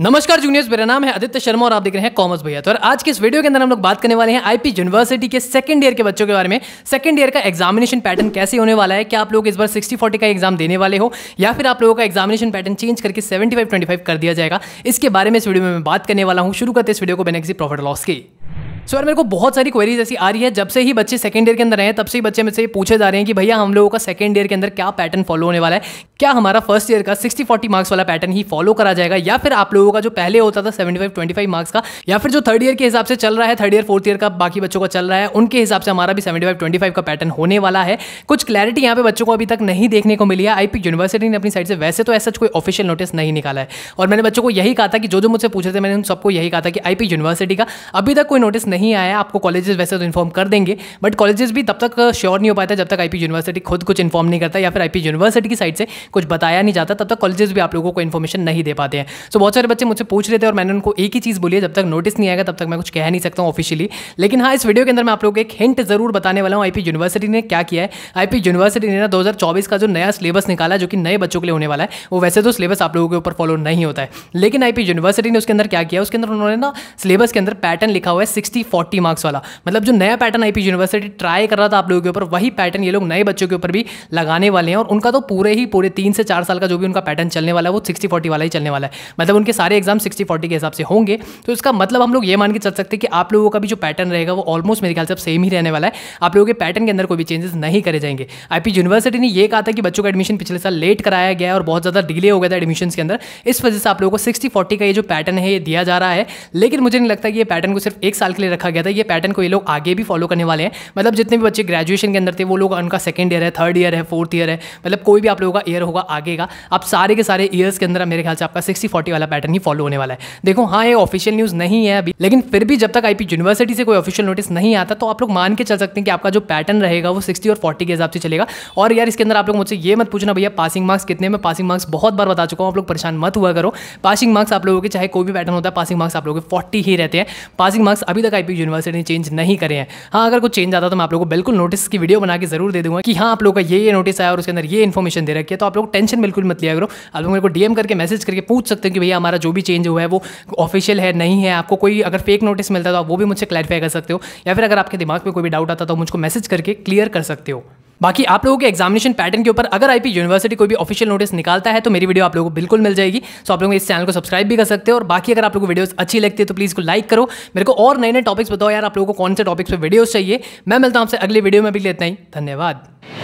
नमस्कार जूनियर्स मेरा नाम है आदित्य शर्मा और आप देख रहे हैं कॉमर्स भैया तो और आज के इस वीडियो के अंदर हम लोग बात करने वाले हैं आईपी यूनिवर्सिटी के सेकंड ईयर के बच्चों के बारे में सेकंड ईयर का एग्जामिनेशन पैटर्न कैसे होने वाला है क्या आप लोग इस बार 60 40 का एग्जाम देने वाले हो या फिर आप लोगों का एग्जामिनेशन पैटर्न चेंज करके सेवेंटी फाइव कर दिया जाएगा इसके बारे में इस वीडियो में मैं बात करने वाला हूँ शुरू करते इस वीडियो को बेनेक्सी प्रॉफिट लॉस की सो यार मेरे को बहुत सारी क्वेरीज ऐसी आ रही है जब से ही बच्चे सेकंड ईयर के अंदर रहे तब से ही बच्चे से पूछे जा रहे हैं कि भैया हम लोगों का सेकंड ईयर के अंदर क्या पैटर्न फॉलो होने वाला है क्या हमारा फर्स्ट ईयर का सिक्सटी फोर्टी मार्क्स वाला पैटर्न ही फॉलो करा जाएगा या फिर आप लोगों का जो पहले होता था seventy five twenty five marks का या फिर जो थर्ड ईयर के हिसाब से चल रहा है थर्ड ईयर फोर्थ ईयर का बाकी बच्चों का चल रहा है उनके हिसाब से हमारा भी सेवेंटी फाइव ट्वेंटी फाइव का पैटर्न होने वाला है कुछ क्लैरिटी यहाँ पे बच्चों को अभी तक नहीं देखने को मिली है आईपी यूनिवर्सिटी ने अपनी साइड से वैसे तो ऐसा कोई ऑफिशियल नोटिस नहीं निकाला है और मैंने बच्चों को यही कहा था कि जो जो मुझसे पूछे थे मैंने उन सबको यही कहा था कि आईपी यूनिवर्सिटी का अभी तक कोई नोटिस नहीं नहीं आया आपको कॉलेजेस वैसे तो इन्फॉर्म कर देंगे बट कॉलेजेस भी तब तक श्योर uh, नहीं हो पाता जब तक आई यूनिवर्सिटी खुद कुछ इन्फॉर्म नहीं करता या फिर आई यूनिवर्सिटी की साइड से कुछ बताया नहीं जाता तब तक कॉलेजेस भी आप लोगों को इन्फॉर्मेशन नहीं दे पाते हैं सो बहुत सारे बच्चे मुझसे पूछ रहे थे और मैंने उनको एक ही चीज़ बोली है जब तक नोटिस नहीं आएगा तब तक मैं कुछ कह नहीं सकता हूँ ऑफिशियली लेकिन हाँ इस वीडियो के अंदर मैं आप लोग एक हिंट जरूर बताने वाला हूँ आई यूनिवर्सिटी ने क्या किया है आई यूनिवर्सिटी ने ना दो का जो नया सिलेबस निकाला जो कि नए बच्चों के लिए होने वाला है वो वैसे तो सिलेबस आप लोगों के ऊपर फॉलो नहीं होता है लेकिन आई यूनिवर्सिटी ने उसके अंदर क्या किया उसके अंदर उन्होंने ना सिलेबस के अंदर पैटर्न लिखा हुआ है सिक्सटी फोर्टी मार्क्स वाला मतलब जो नया पैटर्न आई यूनिवर्सिटी ट्राई कर रहा था आप लोगों के ऊपर वही पैटर्न ये लोग नए बच्चों के ऊपर भी लगाने वाले हैं और उनका तो पूरे ही पूरे तीन से चार साल का जो भी उनका पैटर्न चलने वाला है वो सिक्सटी फोर्टी वाला ही चलने वाला है मतलब उनके सारे एग्जाम सिक्सटी फोर्टी के हिसाब से होंगे तो इसका मतलब हम लोग ये मान के चल सकते हैं कि आप लोगों का भी जो पैटर्न रहेगा वो ऑलमोस्ट मेरे ख्याल से सेम ही रहने वाला है आप लोगों के पैटर्न के अंदर कोई भी चेंजेस नहीं करे जाएंगे आईपी यूनिवर्सिटी ने यह कहा था कि बच्चों का एडमिशन पिछले साल लेट कराया गया और बहुत ज़्यादा डिले हो गया था एडमिशन के अंदर इस वजह से आप लोगों को सिक्सटी फोर्टी का ये जो पैटर्न है ये दिया जा रहा है लेकिन मुझे नहीं लगता कि ये पैटर्न को सिर्फ एक साल के लिए रखा गया था ये पैटर्न को ये लोग आगे भी फॉलो करने वाले हैं मतलब जितने भी बच्चे ग्रेजुएशन के अंदर थे वो लोग उनका सेकंड ईयर है थर्ड ईयर है फोर्थ ईयर है मतलब कोई भी आप लोगों का ईयर होगा आगे का आप सारे के सारे ईयर्स के अंदर मेरे ख्याल से आपका सिक्सटी फोर्टी वाला पैटर्न ही फॉलो होने वाला है देखो हाँ ये ऑफिशियल न्यूज़ नहीं है अभी लेकिन फिर भी जब तक आईपी यूनिवर्सिटी से कोई ऑफिशियल नोटिस नहीं आता तो आप लोग मान के चल सकते हैं कि आपका जो पैटर्न रहेगा वो सिक्सटी और फोर्टी के हिसाब से चलेगा और यार इसके अंदर आप लोग मुझसे ये मत पूछना भैया पासिंग मार्क्स कितने में पासिंग मार्क्स बहुत बार बता चुका हूँ आप लोग परेशान मत हुआ करो पासिंग मार्क्स आप लोगों के चाहे कोई भी पैटर्न होता है पासिंग मार्क्स आप लोगों के फोर्टी ही रहते हैं पासिंग मार्क्स अभी तक आई यूनिवर्सिटी ने चेंज नहीं करे हैं हाँ अगर कुछ चेंज आता तो मैं आप लोगों को बिल्कुल नोटिस की वीडियो बना के जरूर दे दूंगा कि हाँ आप लोग का ये ये नोटिस आया और उसके अंदर ये इन्फॉर्मेशन दे रखी है तो आप लोग टेंशन बिल्कुल मत लिया करो आप लोग मेरे को डीएम करके मैसेज करके पूछ सकते हैं कि भैया हमारा जो भी चेंज हुआ है वो ऑफिशियल है नहीं है आपको कोई अगर फेक नोटिस मिलता है तो आप वो भी मुझसे क्लैरिफाई कर सकते हो या फिर अगर आपके दिमाग में कोई भी डाउट आता तो मुझको मैसेज करके क्लियर कर सकते हो बाकी आप लोगों के एग्जामिनेशन पैटर्न के ऊपर अगर आईपी यूनिवर्सिटी कोई भी ऑफिशियल नोटिस निकालता है तो मेरी वीडियो आप लोगों को बिल्कुल मिल जाएगी सो आप लोग इस चैनल को सब्सक्राइब भी कर सकते हो और बाकी अगर आप लोगों को वीडियोस अच्छी लगती है तो प्लीज़ को लाइक करो मेरे को और नए नए टॉपिक्स बताओ यार आप लोगों को कौन से टॉपिक्स पर वीडियोज़ चाहिए मैं मिलता हूँ आपसे अगले वीडियो में भी लेता ही धन्यवाद